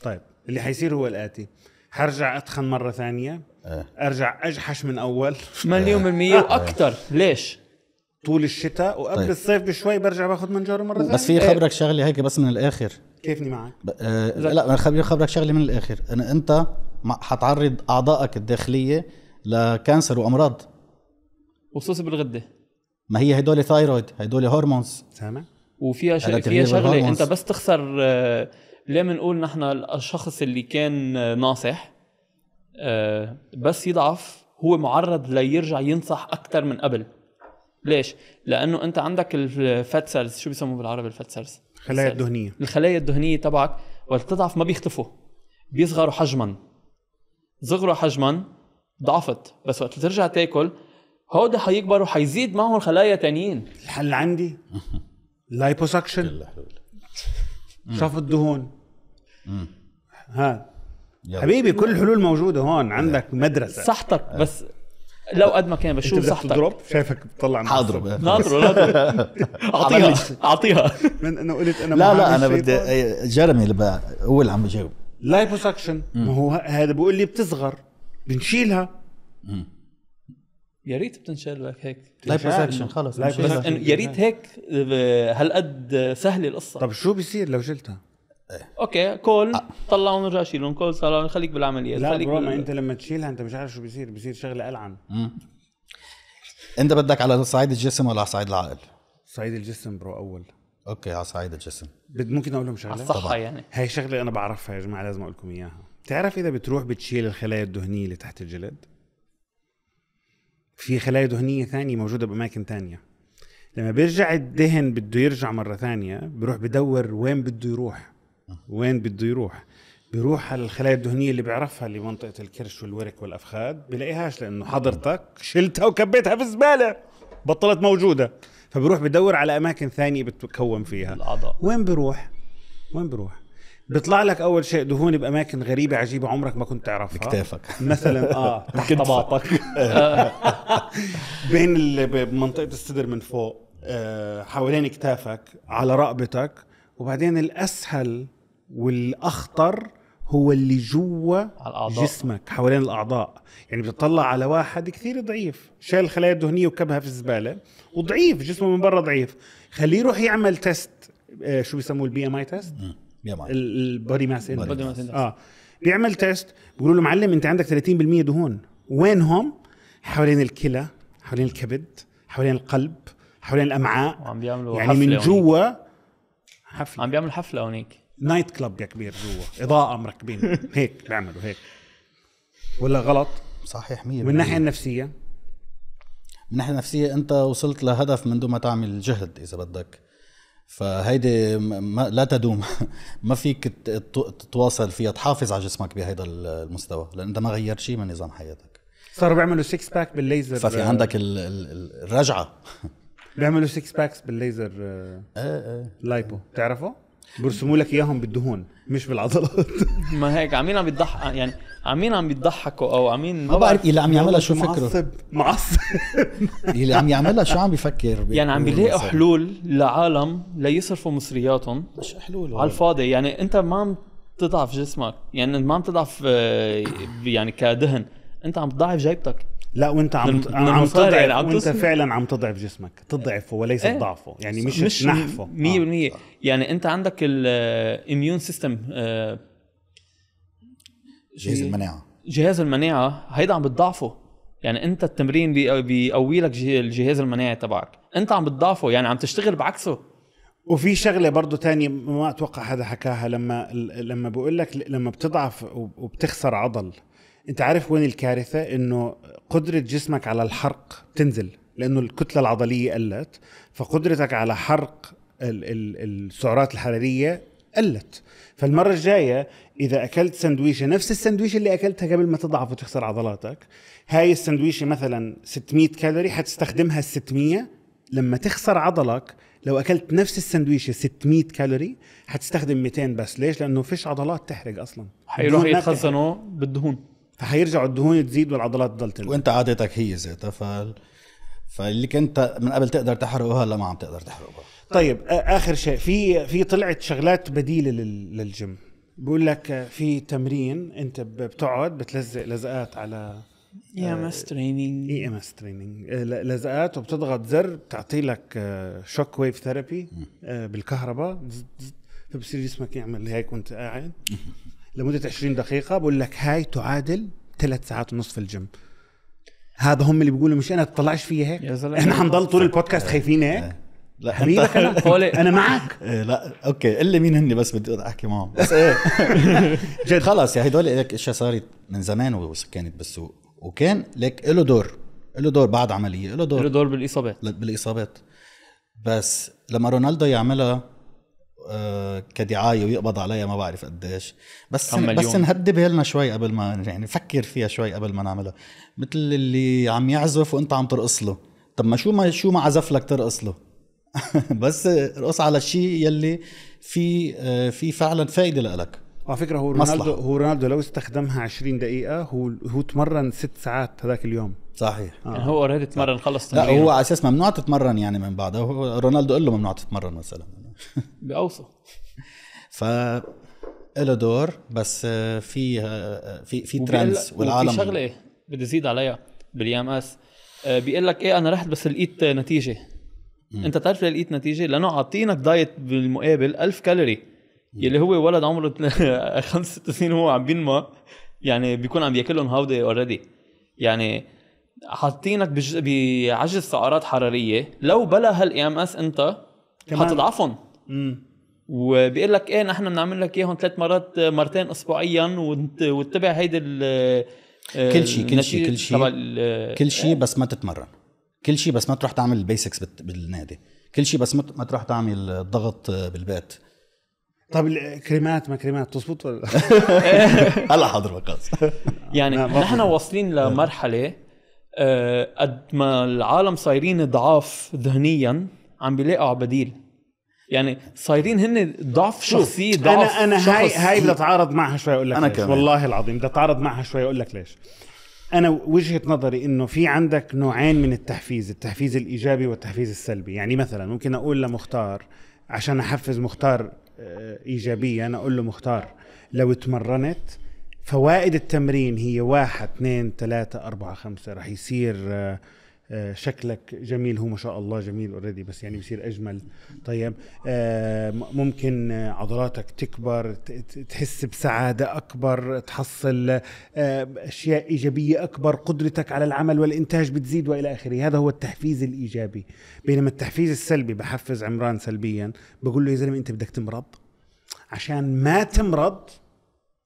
طيب اللي حيصير هو الاتي حرجع اتخن مره ثانيه آه. ارجع اجحش من اول مليون آه. بالمية آه. واكثر ليش؟ طول الشتاء وقبل طيب. الصيف بشوي برجع باخذ جاره مره ثانيه بس في خبرك شغله هيك بس من الاخر كيفني معك آه لا خبرك شغله من الاخر انه انت حتعرض اعضائك الداخليه لكانسر وامراض وخصوصا بالغده ما هي هدول ثايرويد هدول هرمونز سامع وفيها ش... فيها شغله انت بس تخسر آه، ليه بنقول نحن الشخص اللي كان آه، ناصح آه، بس يضعف هو معرض ليرجع ينصح اكثر من قبل ليش؟ لانه انت عندك الفات سيلز شو بيسموه بالعربي الفات سيلز؟ الخلايا الدهنيه الخلايا الدهنيه تبعك وقت تضعف ما بيختفوا بيصغروا حجما صغروا حجما ضعفت بس وقت ترجع تاكل هو ده هيكبر وهيزيد معهم الخلايا تانيين الحل عندي لايبوسكشن شفط الدهون ها حبيبي كل الحلول موجوده هون عندك مدرسه صحتك بس لو قد ما كان بشوف صحتك تضرب شايفك بتطلع حاضرب حاضرب اعطيها اعطيها من انا قلت انا لا لا انا بدي جرمي اللي بقى هو اللي عم بجاوب لايبوسكشن ما هو هذا بيقول لي بتصغر بنشيلها مم. يا ريت بتنشال لك هيك لايف اكشن خلص يا ريت هيك آه، هالقد آه، سهله القصه طب شو بيصير لو شلتها؟ إيه. اوكي كول أه. طلعوا ونرجع شيلهم كول صار خليك بالعمليات لا خليك برو بال... ما انت لما تشيلها انت مش عارف شو بيصير بيصير شغله العن انت بدك على صعيد الجسم ولا على صعيد العقل؟ صعيد الجسم برو اول اوكي على صعيد الجسم ممكن اقول لهم شغله؟ على الصحه طبعا. يعني هي شغله انا بعرفها يا جماعه لازم اقول لكم اياها بتعرف اذا بتروح بتشيل الخلايا الدهنيه اللي تحت الجلد في خلايا دهنيه ثانيه موجوده باماكن ثانيه لما بيرجع الدهن بده يرجع مره ثانيه بيروح بدور وين بده يروح وين بده يروح بيروح على الخلايا الدهنيه اللي بيعرفها اللي منطقه الكرش والورك والافخاذ بلاقيهاش لانه حضرتك شلتها وكبيتها في الزباله بطلت موجوده فبروح بدور على اماكن ثانيه بتكون فيها الاعضاء وين بروح وين بروح بيطلع لك اول شيء دهون باماكن غريبه عجيبه عمرك ما كنت تعرفها بكتافك مثلا اه تحت طباطك بين منطقه الصدر من فوق آه، حوالين كتافك على رقبتك وبعدين الاسهل والاخطر هو اللي جوا جسمك حوالين الاعضاء يعني بتطلع على واحد كثير ضعيف شال الخلايا الدهنيه وكبها في الزباله وضعيف جسمه من برا ضعيف خليه يروح يعمل تيست آه، شو بيسموه البي ام اي تيست البودي ماس اندكس اه بيعمل تيست بيقولوا له معلم انت عندك 30% دهون وين هم؟ حوالين الكلى حوالين الكبد حوالين القلب حوالين الامعاء وعم بيعملوا يعني من جوا حفله عم بيعملوا حفله هونيك نايت كلب يا كبير جوا اضاءه مركبين هيك بيعملوا هيك ولا غلط صحيح 100% من الناحيه النفسيه من الناحيه النفسيه انت وصلت لهدف من دون ما تعمل جهد اذا بدك فهيدي ما لا تدوم ما فيك تتواصل فيها تحافظ على جسمك بهيدا المستوى لان انت ما غيرت شيء من نظام حياتك صاروا بيعملوا سكس باك بالليزر ففي آه، عندك الرجعه بيعملوا سكس باكس بالليزر آه، ايه ايه لايبو بتعرفه؟ بيرسموا لك اياهم بالدهون مش بالعضلات ما هيك عمين عم بيضحك يعني عمين عم بيضحكوا او عمين ما بعرف اللي عم يعملها شو فكره معصب معصب اللي عم يعملها شو عم بيفكر يعني عم بيلاقوا حلول لعالم ليصرفوا مصرياتهم مش حلول على الفاضي يعني انت ما عم تضعف جسمك يعني ما عم تضعف آه، يعني كدهن انت عم تضعف جيبتك لا وانت عم عم, عم تضعف يعني عم وانت فعلا عم تضعف جسمك تضعفه وليس ايه؟ ضعفه يعني مش, مش نحفه 100% آه. يعني انت عندك الاميون آه، سيستم جهاز إيه؟ المناعه جهاز المناعه هيدا عم بتضعفه يعني انت التمرين بيقوي لك الجهاز المناعي تبعك انت عم بتضعفه يعني عم تشتغل بعكسه وفي شغله برضه تانية ما اتوقع حدا حكاها لما لما بقول لك لما بتضعف وبتخسر عضل انت عارف وين الكارثه انه قدره جسمك على الحرق تنزل لانه الكتله العضليه قلت فقدرتك على حرق السعرات الحراريه قلت فالمره الجايه اذا اكلت سندويشه نفس السندويشه اللي اكلتها قبل ما تضعف وتخسر عضلاتك هاي السندويشه مثلا 600 كالوري حتستخدمها 600 لما تخسر عضلك لو اكلت نفس السندويشه 600 كالوري حتستخدم 200 بس ليش لانه فيش عضلات تحرق اصلا حيروحوا يتخزنوا بالدهون فحيرجعوا الدهون تزيد والعضلات تضل تنمو وانت عادتك هي ذاتها فال فاللي كنت من قبل تقدر تحرقها هلا ما عم تقدر تحرقها طيب اخر شيء في في طلعت شغلات بديله للجيم بقول لك في تمرين انت بتقعد بتلزق لزقات على اي ام اس تريننج اي ام اس تريننج لزقات وبتضغط زر بتعطي لك شوك ويف ثيرابي بالكهرباء فبصير جسمك يعمل هيك وانت قاعد لمده 20 دقيقه بقول لك هاي تعادل ثلاث ساعات ونص في الجيم هذا هم اللي بيقولوا مش انا تطلعش فيها هيك احنا حنضل طول البودكاست خايفين هيك إيه. لا حبيبك انا انا معك إيه لا اوكي قل لي مين هن بس بدي احكي معهم بس ايه جد خلص يعني هدول لك اشياء صارت من زمان وكانت بالسوق وكان لك له دور له دور بعد عمليه له دور له دور بالاصابات بالاصابات بس لما رونالدو يعملها آه، كدعايه ويقبض عليها ما بعرف قديش بس بس نهدي بالنا شوي قبل ما يعني نفكر فيها شوي قبل ما نعملها مثل اللي عم يعزف وانت عم ترقص له طب ما شو ما شو ما عزف لك ترقص له بس ارقص على الشيء يلي في آه، في فعلا فائده لك على فكره هو رونالدو هو رونالدو لو استخدمها 20 دقيقه هو هو تمرن ست ساعات هذاك اليوم صحيح آه. يعني هو اوريدي تمرن خلص تمرين لا هو على اساس ممنوع تتمرن يعني من بعدها رونالدو قال له ممنوع تتمرن مثلا بأوصف ف له دور بس في في في ترندز والعالم في شغله إيه؟ بدي زيد عليها باليام اس آه، بيقول لك ايه انا رحت بس لقيت نتيجه م. انت تعرف لقيت نتيجه لانه عاطينك دايت بالمقابل 1000 كالوري م. يلي هو ولد عمره خمس ست سنين وهو عم بينمى يعني بيكون عم ياكلهم هاودي اوريدي يعني حاطينك بعجز سعرات حراريه لو بلا هالاي ام اس انت حتضعفهم وبيقول لك ايه نحن بنعمل لك اياهم ثلاث مرات مرتين اسبوعيا واتبع هيدي ال آه، كل شيء كل شيء كل شيء آه، كل شيء آه. بس ما تتمرن كل شيء بس ما تروح تعمل البيسكس بالنادي كل شيء بس ما تروح تعمل الضغط بالبيت طب الكريمات ما كريمات تزبط ولا هلا حاضر بقص يعني نحن واصلين لمرحله قد ما العالم صايرين ضعاف ذهنيا عم بيلاقوا بديل يعني صايرين هن ضعف شخصيه ضعف انا انا هاي هاي بدي اتعارض معها شوي اقول لك أنا ليش كمان. والله العظيم بدي اتعارض معها شوي اقول لك ليش انا وجهه نظري انه في عندك نوعين من التحفيز التحفيز الايجابي والتحفيز السلبي يعني مثلا ممكن اقول لمختار عشان احفز مختار آه، ايجابيا اقول له مختار لو تمرنت فوائد التمرين هي واحد اثنين ثلاثة أربعة خمسة رح يصير آه، آه، شكلك جميل هو ما شاء الله جميل اوريدي بس يعني بصير اجمل طيب آه، ممكن عضلاتك تكبر تحس بسعاده اكبر تحصل آه، اشياء ايجابيه اكبر قدرتك على العمل والانتاج بتزيد والى اخره هذا هو التحفيز الايجابي بينما التحفيز السلبي بحفز عمران سلبيا بقول له يا زلمه انت بدك تمرض عشان ما تمرض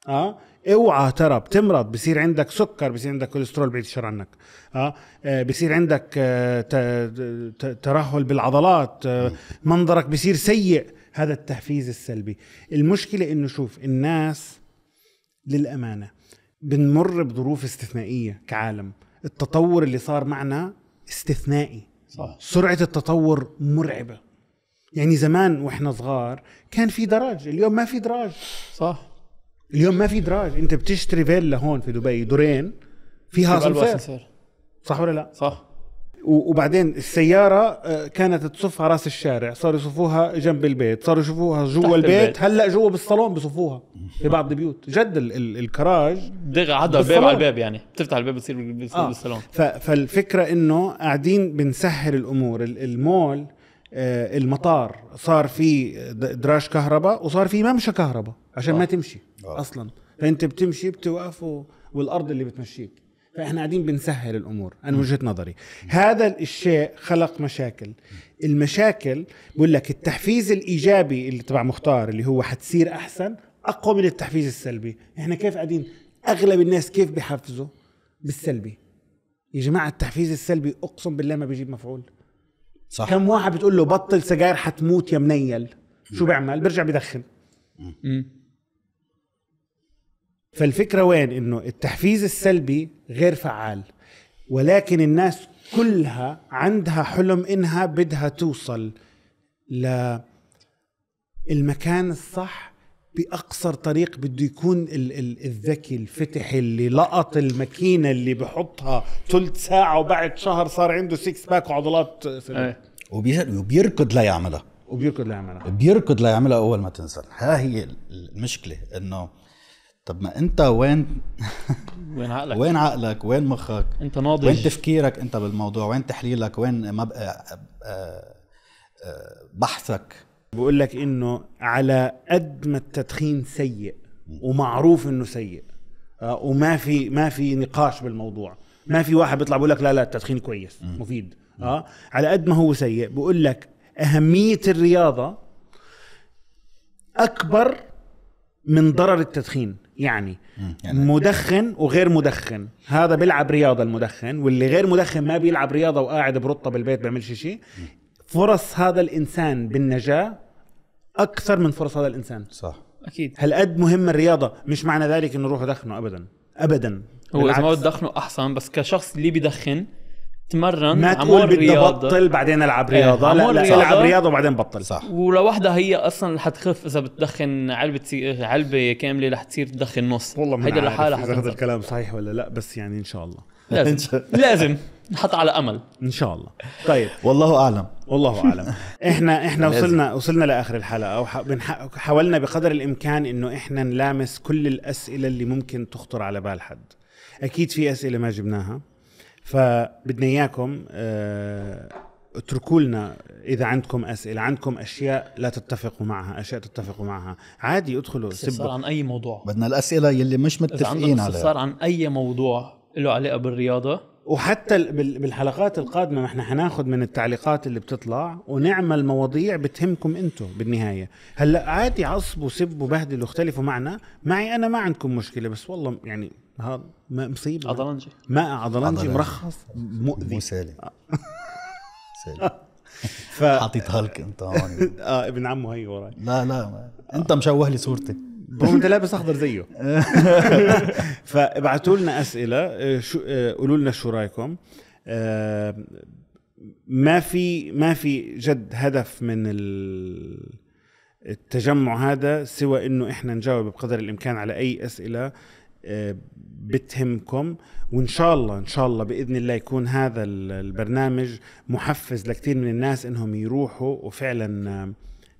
اه اوعى ترى بتمرض بصير عندك سكر بصير عندك كوليسترول بعيد الشر عنك اه, آه، بصير عندك آه، ترهل بالعضلات آه، منظرك بصير سيء هذا التحفيز السلبي المشكله انه شوف الناس للامانه بنمر بظروف استثنائيه كعالم التطور اللي صار معنا استثنائي صح. سرعه التطور مرعبه يعني زمان واحنا صغار كان في دراج اليوم ما في دراج صح اليوم ما في دراج انت بتشتري فيلا هون في دبي دورين فيها اسانسير صح ولا لا؟ صح وبعدين السيارة آه، كانت تصفها راس الشارع صاروا يصفوها جنب البيت صاروا يشوفوها جوا البيت. البيت هلا جوا بالصالون بصفوها في بعض البيوت جد ال ال الكراج دغ عدا الباب على الباب يعني بتفتح الباب بتصير بالصالون آه. بالصالون فالفكرة انه قاعدين بنسهل الامور المول آه، المطار صار في دراج كهرباء وصار في ممشى كهرباء عشان ما تمشي اصلا فانت بتمشي بتوقف والارض اللي بتمشيك فاحنا قاعدين بنسهل الامور انا وجهه نظري هذا الشيء خلق مشاكل المشاكل بقول لك التحفيز الايجابي اللي تبع مختار اللي هو حتصير احسن اقوى من التحفيز السلبي احنا كيف قاعدين اغلب الناس كيف بحفزوا بالسلبي يا جماعه التحفيز السلبي اقسم بالله ما بيجيب مفعول صح كم واحد بتقول له بطل سجاير حتموت يا منيل شو بيعمل بيرجع بدخن فالفكره وين انه التحفيز السلبي غير فعال ولكن الناس كلها عندها حلم انها بدها توصل ل المكان الصح باقصر طريق بده يكون ال ال الذكي الفتح اللي لقط الماكينه اللي بحطها ثلث ساعه وبعد شهر صار عنده 6 باك وعضلات أيه. وبيركض ليعملها وبيركض ليعملها بيركض ليعملها اول ما تنزل ها هي المشكله انه طب ما انت وين وين عقلك وين عقلك وين مخك انت ناضج وين تفكيرك انت بالموضوع وين تحليلك وين مب... آه، آه، آه، بحثك بقول لك انه على قد ما التدخين سيء ومعروف انه سيء آه، وما في ما في نقاش بالموضوع ما في واحد بيطلع بيقول لك لا لا التدخين كويس مفيد اه على قد ما هو سيء بقول لك اهميه الرياضه اكبر من ضرر التدخين يعني, يعني مدخن وغير مدخن هذا بيلعب رياضه المدخن واللي غير مدخن ما بيلعب رياضه وقاعد برطه بالبيت بيعملش شيء فرص هذا الانسان بالنجاه اكثر من فرص هذا الانسان صح اكيد هل قد مهم الرياضه مش معنى ذلك انه روح دخنه ابدا ابدا هو اذا ما بدخنه احسن بس كشخص اللي بدخن تمرن ما تقول بدي بطل بعدين العب إيه، رياضه لا, لا رياضة. العب رياضه وبعدين بطل صح ولوحدها هي اصلا حتخف اذا بتدخن علبه علبه كامله رح تصير تدخن نص والله هيدا لحالها هذا الكلام صحيح ولا لا بس يعني ان شاء الله لازم لازم نحط على امل ان شاء الله طيب والله اعلم والله اعلم احنا احنا وصلنا وصلنا لاخر الحلقه حاولنا بقدر الامكان انه احنا نلامس كل الاسئله اللي ممكن تخطر على بال حد اكيد في اسئله ما جبناها فبدنا اياكم آه، اتركوا لنا اذا عندكم اسئله عندكم اشياء لا تتفقوا معها اشياء تتفقوا معها عادي ادخلوا سبوا عن اي موضوع بدنا الاسئله يلي مش متفقين عليها عن اي موضوع له علاقه بالرياضه وحتى بالحلقات القادمه ما احنا حناخد من التعليقات اللي بتطلع ونعمل مواضيع بتهمكم انتم بالنهايه هلا عادي عصبوا سبوا بهدلوا اختلفوا معنا معي انا ما عندكم مشكله بس والله يعني هذا مصيبه عضلنجي ما عضلنجي مرخص مؤذي مسالم آه. سالم ف... حاطط هالك انت هون اه ابن عمه هي وراي لا لا انت مشوه لي صورتي هو انت لابس اخضر زيه فابعتوا لنا اسئله آه، شو آه، قولوا لنا شو رايكم آه، ما في ما في جد هدف من التجمع هذا سوى انه احنا نجاوب بقدر الامكان على اي اسئله بتهمكم وان شاء الله ان شاء الله باذن الله يكون هذا البرنامج محفز لكثير من الناس انهم يروحوا وفعلا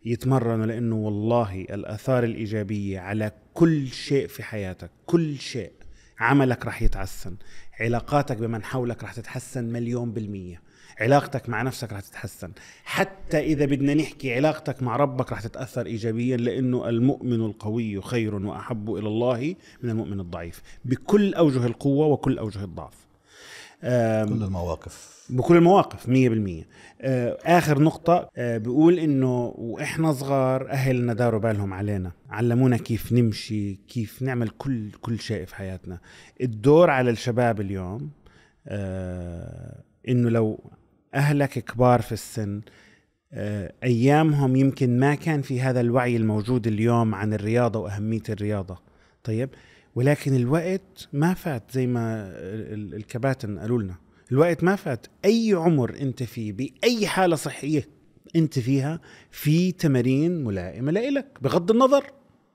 يتمرنوا لانه والله الاثار الايجابيه على كل شيء في حياتك كل شيء عملك رح يتحسن علاقاتك بمن حولك رح تتحسن مليون بالمية علاقتك مع نفسك رح تتحسن حتى إذا بدنا نحكي علاقتك مع ربك رح تتأثر إيجابيا لأنه المؤمن القوي خير وأحب إلى الله من المؤمن الضعيف بكل أوجه القوة وكل أوجه الضعف بكل المواقف بكل المواقف 100% آه، اخر نقطه آه، بيقول انه واحنا صغار اهلنا داروا بالهم علينا علمونا كيف نمشي كيف نعمل كل كل شيء في حياتنا الدور على الشباب اليوم آه، انه لو اهلك كبار في السن ايامهم يمكن ما كان في هذا الوعي الموجود اليوم عن الرياضه واهميه الرياضه طيب ولكن الوقت ما فات زي ما الكباتن قالوا لنا الوقت ما فات اي عمر انت فيه باي حاله صحيه انت فيها في تمارين ملائمه لإلك بغض النظر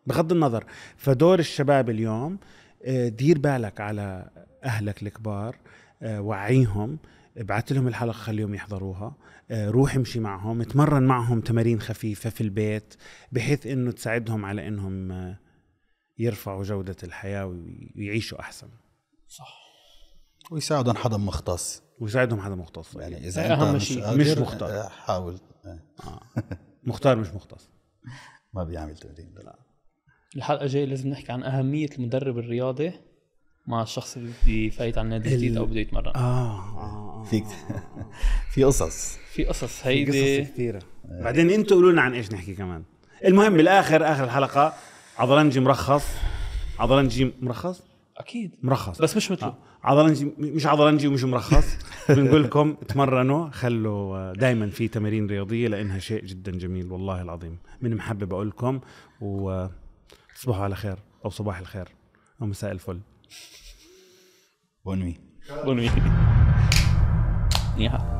بغض النظر فدور الشباب اليوم آه، دير بالك على اهلك الكبار آه، وعيهم ابعت لهم الحلقه خليهم يحضروها آه، روح امشي معهم اتمرن معهم تمارين خفيفه في البيت بحيث انه تساعدهم على انهم يرفعوا جودة الحياة ويعيشوا أحسن صح ويساعدهم حدا مختص ويساعدهم حدا مختص يعني اذا إيه، أهم انت مش, شيء. مش مختار إيه، حاول إيه. آه. مختار مش مختص ما بيعمل تمرين لا الحلقه الجايه لازم نحكي عن اهميه المدرب الرياضي مع الشخص اللي بده فايت على نادي جديد او بده يتمرن اه فيك في قصص في قصص هيدي قصص كثيره بعدين انتم قولوا لنا عن ايش نحكي كمان المهم بالاخر اخر الحلقه عضلنجي مرخص عضلنجي مرخص اكيد مرخص بس مش مثله آه. عضلنجي مش عضلنجي ومش مرخص بنقول لكم تمرنوا خلوا آه، دائما في تمارين رياضيه لانها شيء جدا جميل والله العظيم من محبب بقول لكم وتصبحوا آه، على خير او صباح الخير او مساء الفل بونوي بونوي 你好。